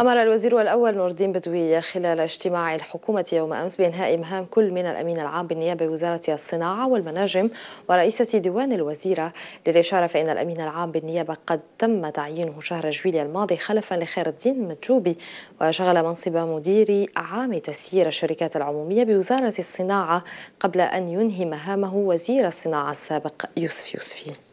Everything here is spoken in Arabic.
أمر الوزير الأول نور الدين بدوي خلال اجتماع الحكومة يوم أمس بإنهاء مهام كل من الأمين العام بالنيابة بوزارة الصناعة والمناجم ورئيسة ديوان الوزيرة للإشارة فإن الأمين العام بالنيابة قد تم تعيينه شهر جويلية الماضي خلفا لخير الدين متجوبي وشغل منصب مدير عام تسيير الشركات العمومية بوزارة الصناعة قبل أن ينهي مهامه وزير الصناعة السابق يوسف يوسفي